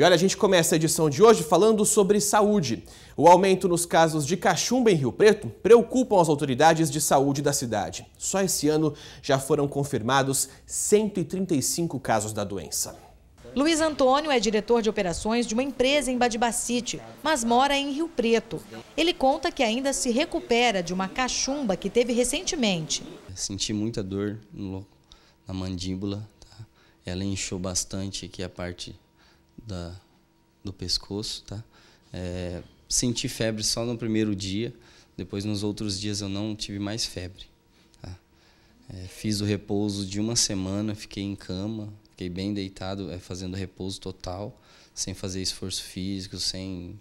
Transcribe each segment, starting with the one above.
E olha, a gente começa a edição de hoje falando sobre saúde. O aumento nos casos de cachumba em Rio Preto preocupam as autoridades de saúde da cidade. Só esse ano já foram confirmados 135 casos da doença. Luiz Antônio é diretor de operações de uma empresa em Badibacite, mas mora em Rio Preto. Ele conta que ainda se recupera de uma cachumba que teve recentemente. Senti muita dor no, na mandíbula, tá? ela inchou bastante aqui a parte da, do pescoço, tá? É, senti febre só no primeiro dia, depois nos outros dias eu não tive mais febre. Tá? É, fiz o repouso de uma semana, fiquei em cama, fiquei bem deitado, é, fazendo repouso total, sem fazer esforço físico, sem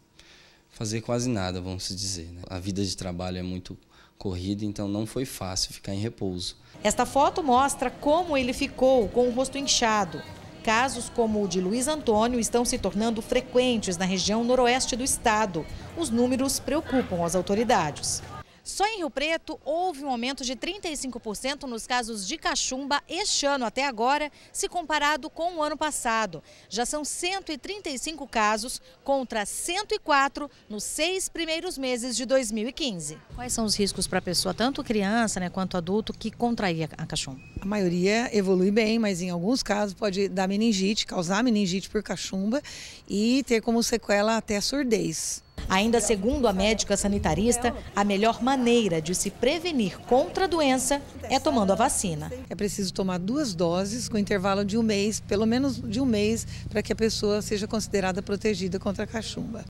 fazer quase nada, vamos dizer. Né? A vida de trabalho é muito corrida, então não foi fácil ficar em repouso. Esta foto mostra como ele ficou com o rosto inchado. Casos como o de Luiz Antônio estão se tornando frequentes na região noroeste do estado. Os números preocupam as autoridades. Só em Rio Preto houve um aumento de 35% nos casos de cachumba este ano até agora, se comparado com o ano passado. Já são 135 casos contra 104 nos seis primeiros meses de 2015. Quais são os riscos para a pessoa, tanto criança né, quanto adulto, que contrair a cachumba? A maioria evolui bem, mas em alguns casos pode dar meningite, causar meningite por cachumba e ter como sequela até surdez. Ainda segundo a médica sanitarista, a melhor maneira de se prevenir contra a doença é tomando a vacina. É preciso tomar duas doses com intervalo de um mês, pelo menos de um mês, para que a pessoa seja considerada protegida contra a cachumba.